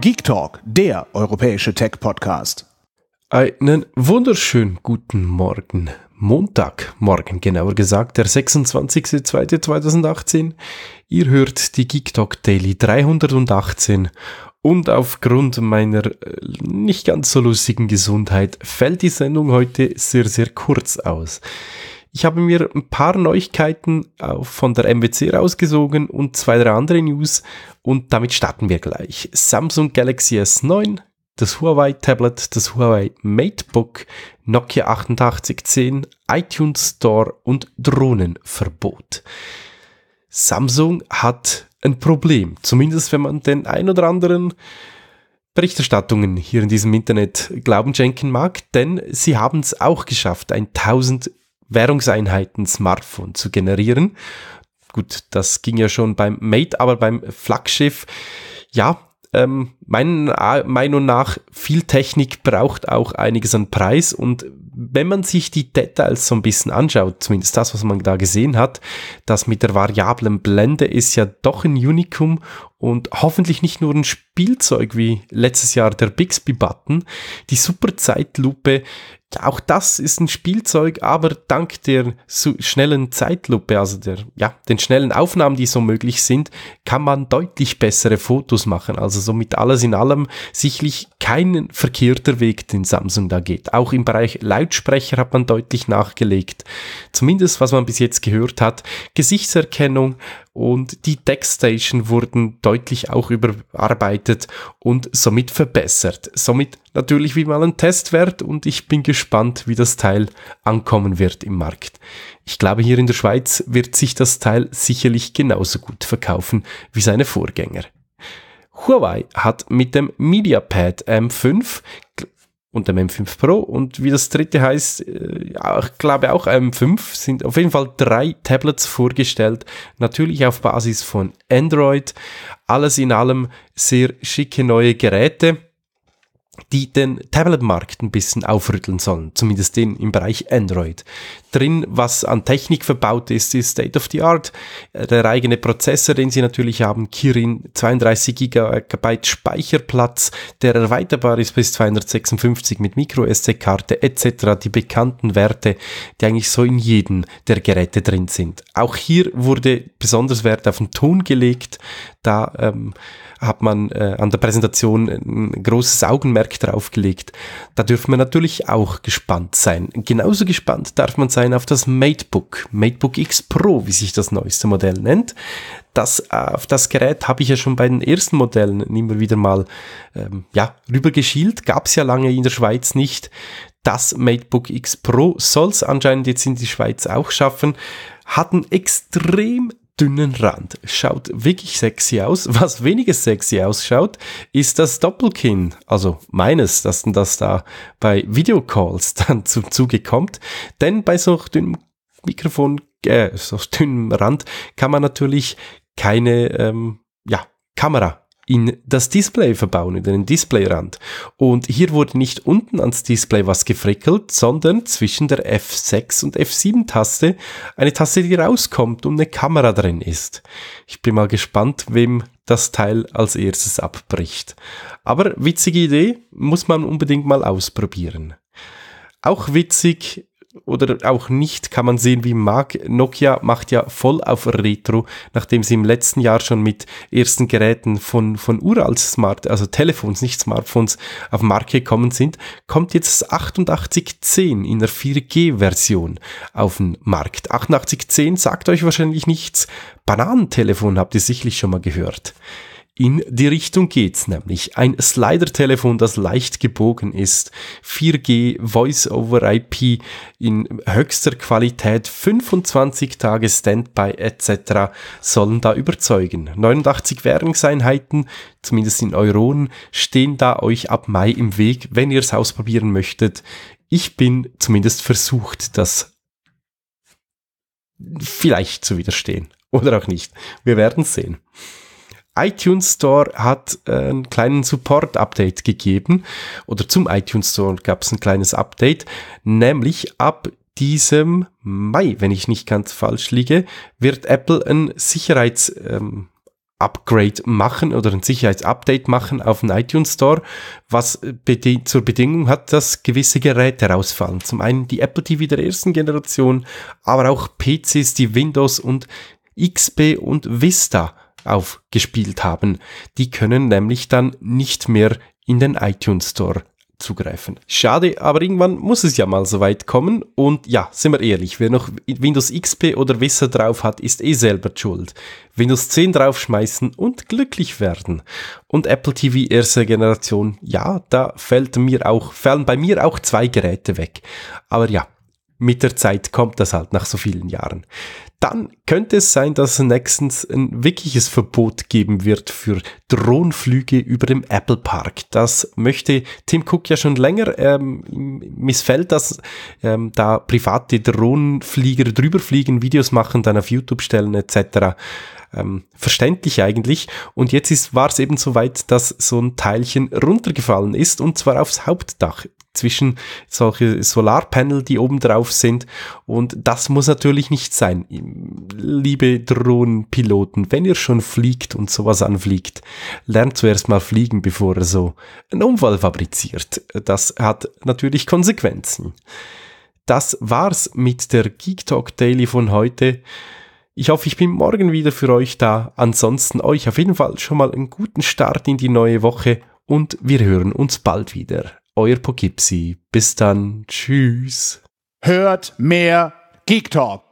Geek Talk, der europäische Tech-Podcast. Einen wunderschönen guten Morgen. Montagmorgen, genauer gesagt, der 26.02.2018. Ihr hört die Geek Talk Daily 318 und aufgrund meiner äh, nicht ganz so lustigen Gesundheit fällt die Sendung heute sehr, sehr kurz aus. Ich habe mir ein paar Neuigkeiten äh, von der MWC rausgesogen und zwei, drei andere News und damit starten wir gleich. Samsung Galaxy S9, das Huawei Tablet, das Huawei Matebook, Nokia 8810, iTunes Store und Drohnenverbot. Samsung hat ein Problem, zumindest wenn man den ein oder anderen Berichterstattungen hier in diesem Internet glauben schenken mag, denn sie haben es auch geschafft, ein 1000 Währungseinheiten Smartphone zu generieren. Gut, das ging ja schon beim Mate, aber beim Flaggschiff, ja, ähm, meiner äh, Meinung nach, viel Technik braucht auch einiges an Preis und wenn man sich die Details so ein bisschen anschaut, zumindest das, was man da gesehen hat, das mit der variablen Blende ist ja doch ein Unikum und hoffentlich nicht nur ein Spielzeug wie letztes Jahr der Bixby Button. Die Super Zeitlupe, auch das ist ein Spielzeug, aber dank der so schnellen Zeitlupe, also der, ja, den schnellen Aufnahmen, die so möglich sind, kann man deutlich bessere Fotos machen. Also somit alles in allem sicherlich kein verkehrter Weg, den Samsung da geht. Auch im Bereich Lautsprecher hat man deutlich nachgelegt. Zumindest was man bis jetzt gehört hat. Gesichtserkennung, und die Deckstation wurden deutlich auch überarbeitet und somit verbessert. Somit natürlich wie mal ein Testwert und ich bin gespannt, wie das Teil ankommen wird im Markt. Ich glaube, hier in der Schweiz wird sich das Teil sicherlich genauso gut verkaufen wie seine Vorgänger. Huawei hat mit dem MediaPad M5 und dem M5 Pro. Und wie das dritte heißt, äh, ich glaube auch M5, sind auf jeden Fall drei Tablets vorgestellt. Natürlich auf Basis von Android. Alles in allem sehr schicke neue Geräte die den Tablet-Markt ein bisschen aufrütteln sollen, zumindest den im Bereich Android. Drin, was an Technik verbaut ist, ist State of the Art, äh, der eigene Prozessor, den sie natürlich haben, Kirin, 32 GB Speicherplatz, der erweiterbar ist bis 256 mit Micro-SD-Karte etc., die bekannten Werte, die eigentlich so in jedem der Geräte drin sind. Auch hier wurde besonders Wert auf den Ton gelegt, da ähm, hat man äh, an der Präsentation ein großes Augenmerk drauf gelegt. Da dürfen wir natürlich auch gespannt sein. Genauso gespannt darf man sein auf das MateBook, MateBook X Pro, wie sich das neueste Modell nennt. Das, äh, auf das Gerät habe ich ja schon bei den ersten Modellen immer wieder mal ähm, ja, rübergeschielt. Gab es ja lange in der Schweiz nicht. Das MateBook X Pro soll es anscheinend jetzt in die Schweiz auch schaffen hat einen extrem dünnen Rand. Schaut wirklich sexy aus. Was weniger sexy ausschaut, ist das Doppelkinn, also meines, dass das da bei Videocalls dann zum Zuge kommt. Denn bei so dünnem Mikrofon, äh, so dünnem Rand kann man natürlich keine, ähm, ja, Kamera in das Display verbauen, in den Displayrand. Und hier wurde nicht unten ans Display was gefrickelt, sondern zwischen der F6 und F7-Taste eine Taste, die rauskommt und eine Kamera drin ist. Ich bin mal gespannt, wem das Teil als erstes abbricht. Aber witzige Idee, muss man unbedingt mal ausprobieren. Auch witzig oder auch nicht kann man sehen, wie mag. Nokia macht ja voll auf Retro, nachdem sie im letzten Jahr schon mit ersten Geräten von, von Urals Smart, also Telefons, nicht Smartphones, auf Marke gekommen sind, kommt jetzt das 8810 in der 4G-Version auf den Markt. 8810 sagt euch wahrscheinlich nichts. Bananentelefon habt ihr sicherlich schon mal gehört. In die Richtung geht's nämlich. Ein Slider-Telefon, das leicht gebogen ist. 4G Voice over IP in höchster Qualität, 25 Tage Standby etc. sollen da überzeugen. 89 Währungseinheiten, zumindest in Euronen, stehen da euch ab Mai im Weg, wenn ihr es ausprobieren möchtet. Ich bin zumindest versucht, das vielleicht zu widerstehen. Oder auch nicht. Wir werden sehen iTunes Store hat äh, einen kleinen Support-Update gegeben oder zum iTunes Store gab es ein kleines Update, nämlich ab diesem Mai, wenn ich nicht ganz falsch liege, wird Apple ein Sicherheits- ähm, Upgrade machen oder ein Sicherheitsupdate machen auf den iTunes Store, was äh, bedi zur Bedingung hat, dass gewisse Geräte rausfallen. Zum einen die Apple TV der ersten Generation, aber auch PCs, die Windows und XP und Vista aufgespielt haben. Die können nämlich dann nicht mehr in den iTunes Store zugreifen. Schade, aber irgendwann muss es ja mal so weit kommen und ja, sind wir ehrlich, wer noch Windows XP oder Vista drauf hat, ist eh selber schuld. Windows 10 draufschmeißen und glücklich werden. Und Apple TV erste Generation, ja, da fällt mir auch, fallen bei mir auch zwei Geräte weg. Aber ja, mit der Zeit kommt das halt nach so vielen Jahren. Dann könnte es sein, dass es nächstens ein wirkliches Verbot geben wird für Drohnenflüge über dem Apple Park. Das möchte Tim Cook ja schon länger. Ähm, missfällt dass ähm, da private Drohnenflieger drüber fliegen, Videos machen, dann auf YouTube stellen etc. Ähm, verständlich eigentlich. Und jetzt war es eben so weit, dass so ein Teilchen runtergefallen ist und zwar aufs Hauptdach zwischen solche Solarpanel, die oben drauf sind. Und das muss natürlich nicht sein. Liebe Drohnenpiloten, wenn ihr schon fliegt und sowas anfliegt, lernt zuerst mal fliegen, bevor ihr so einen Unfall fabriziert. Das hat natürlich Konsequenzen. Das war's mit der Geek Talk Daily von heute. Ich hoffe, ich bin morgen wieder für euch da. Ansonsten euch auf jeden Fall schon mal einen guten Start in die neue Woche und wir hören uns bald wieder euer Pokipsi. Bis dann. Tschüss. Hört mehr Geek Talk.